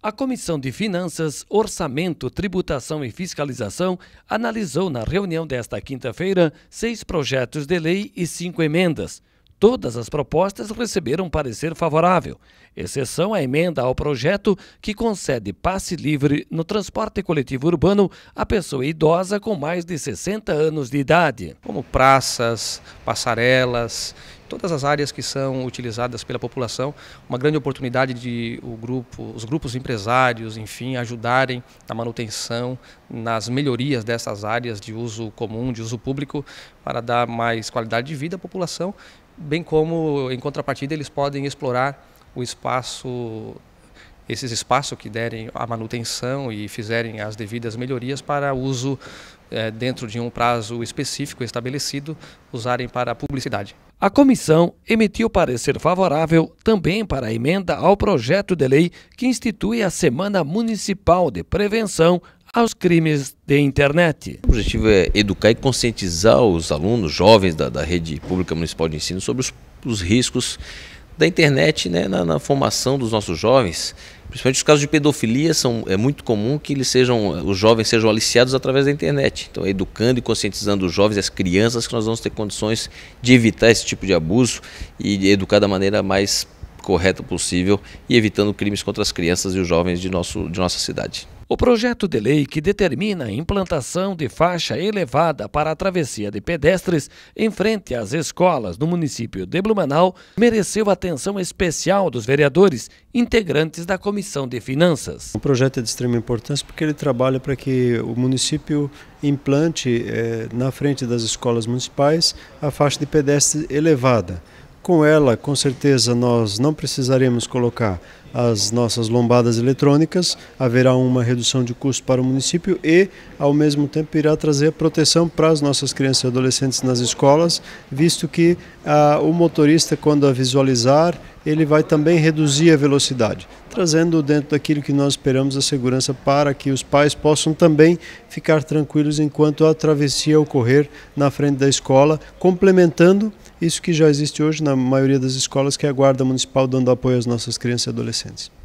A Comissão de Finanças, Orçamento, Tributação e Fiscalização analisou na reunião desta quinta-feira seis projetos de lei e cinco emendas. Todas as propostas receberam parecer favorável, exceção à emenda ao projeto que concede passe livre no transporte coletivo urbano à pessoa idosa com mais de 60 anos de idade. Como praças, passarelas todas as áreas que são utilizadas pela população, uma grande oportunidade de o grupo, os grupos empresários, enfim, ajudarem na manutenção, nas melhorias dessas áreas de uso comum, de uso público, para dar mais qualidade de vida à população, bem como, em contrapartida, eles podem explorar o espaço esses espaços que derem a manutenção e fizerem as devidas melhorias para uso é, dentro de um prazo específico estabelecido, usarem para publicidade. A comissão emitiu parecer favorável também para a emenda ao projeto de lei que institui a Semana Municipal de Prevenção aos Crimes de Internet. O objetivo é educar e conscientizar os alunos jovens da, da rede pública municipal de ensino sobre os, os riscos da internet né, na, na formação dos nossos jovens. Principalmente os casos de pedofilia são é muito comum que eles sejam os jovens sejam aliciados através da internet. Então, é educando e conscientizando os jovens, as crianças, que nós vamos ter condições de evitar esse tipo de abuso e educar da maneira mais correta possível e evitando crimes contra as crianças e os jovens de, nosso, de nossa cidade. O projeto de lei que determina a implantação de faixa elevada para a travessia de pedestres em frente às escolas no município de Blumenau mereceu atenção especial dos vereadores, integrantes da Comissão de Finanças. O projeto é de extrema importância porque ele trabalha para que o município implante eh, na frente das escolas municipais a faixa de pedestre elevada com ela, com certeza, nós não precisaremos colocar as nossas lombadas eletrônicas, haverá uma redução de custo para o município e, ao mesmo tempo, irá trazer proteção para as nossas crianças e adolescentes nas escolas, visto que ah, o motorista, quando a visualizar, ele vai também reduzir a velocidade, trazendo dentro daquilo que nós esperamos a segurança para que os pais possam também ficar tranquilos enquanto a travessia ocorrer na frente da escola, complementando isso que já existe hoje na maioria das escolas, que é a Guarda Municipal dando apoio às nossas crianças e adolescentes.